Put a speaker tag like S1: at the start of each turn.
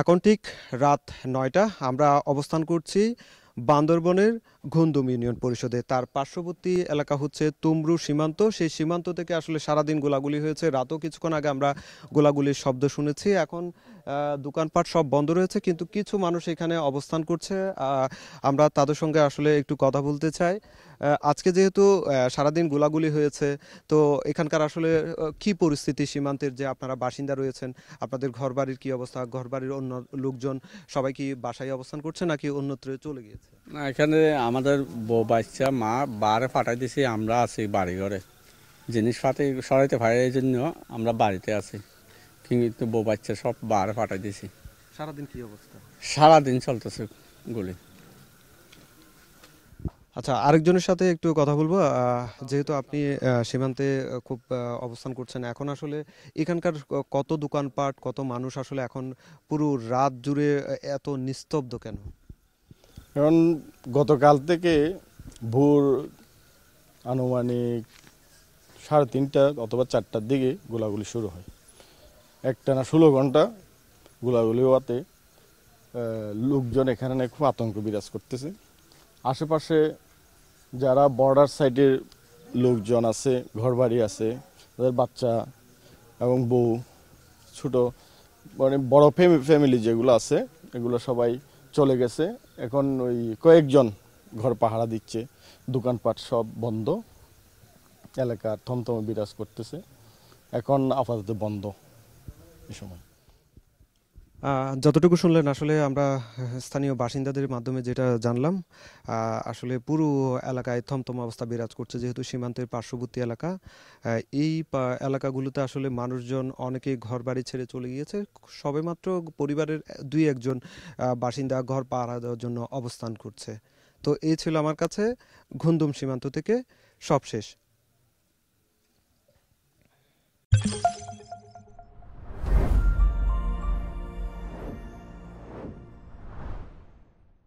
S1: এখন ঠিক রাত নয়টা আমরা অবস্থান করছি বান্দরবনের ঘুন্দুম ইউনিয়ন পরিষদে তার পার্শ্ববর্তী এলাকা হচ্ছে তুমরু সীমান্ত সেই সীমান্ত থেকে আসলে সারাদিন গোলাগুলি হয়েছে রাতও কিছুক্ষণ আগে আমরা গোলাগুলির শব্দ শুনেছি এখন দোকানপাট সব বন্ধ রয়েছে কিন্তু কিছু মানুষ এখানে অবস্থান করছে আমরা তাদের সঙ্গে আসলে একটু কথা বলতে চাই আজকে যেহেতু সারাদিন গোলাগুলি হয়েছে তো এখানকার আসলে কি পরিস্থিতি সীমান্তের যে আপনারা বাসিন্দা রয়েছেন আপনাদের ঘরবাড়ির কি অবস্থা ঘরবাড়ির অন্য লোকজন সবাই কি বাসায় অবস্থান করছে নাকি অন্যত্র চলে গিয়েছে
S2: না এখানে আমাদের বউ বাচ্চা মা বারে ফাটাই দিছি আমরা আছি বাড়ি ঘরে জিনিস ফাটে সরাইতে ফাই এই জন্য আমরা বাড়িতে আছি কিন্তু বউ বাচ্চা সব বারে ফাটাই দিছি
S1: সারাদিন কি অবস্থা
S2: সারাদিন চলতেছে গুলি
S1: আচ্ছা আরেকজনের সাথে একটু কথা বলবো যেহেতু আপনি সীমান্তে খুব অবস্থান করছেন এখন আসলে এখানকার কত দোকানপাট কত মানুষ আসলে এখন পুরো রাত জুড়ে
S2: এত নিস্তব্ধ কেন কারণ গতকাল থেকে ভোর আনুমানিক সাড়ে তিনটা অথবা চারটার দিকে গোলাগুলি শুরু হয় একটা না ষোলো ঘন্টা গোলাগুলি হওয়াতে লোকজন এখানে খুব আতঙ্ক বিরাজ করতেছে আশেপাশে যারা বর্ডার সাইডের লোকজন আছে ঘরবাড়ি আছে তাদের বাচ্চা এবং বউ ছোট মানে বড় ফ্যামিলি যেগুলো আছে এগুলো সবাই চলে গেছে এখন ওই কয়েকজন ঘর পাহারা দিচ্ছে দোকানপাট সব বন্ধ এলাকার থমথমে বিরাজ করতেছে এখন আপাতত বন্ধ এ সময়
S1: যতটুকু শুনলেন আসলে আমরা স্থানীয় বাসিন্দাদের মাধ্যমে যেটা জানলাম আসলে পুরো এলাকায় থমথম অবস্থা বিরাজ করছে যেহেতু সীমান্তের পার্শ্ববর্তী এলাকা এই এলাকাগুলোতে আসলে মানুষজন অনেকে ঘর বাড়ি ছেড়ে চলে গিয়েছে সবেমাত্র পরিবারের দুই একজন বাসিন্দা ঘর পাহারা দেওয়ার জন্য অবস্থান করছে তো এই ছিল আমার কাছে ঘুন্দুম সীমান্ত থেকে সবশেষ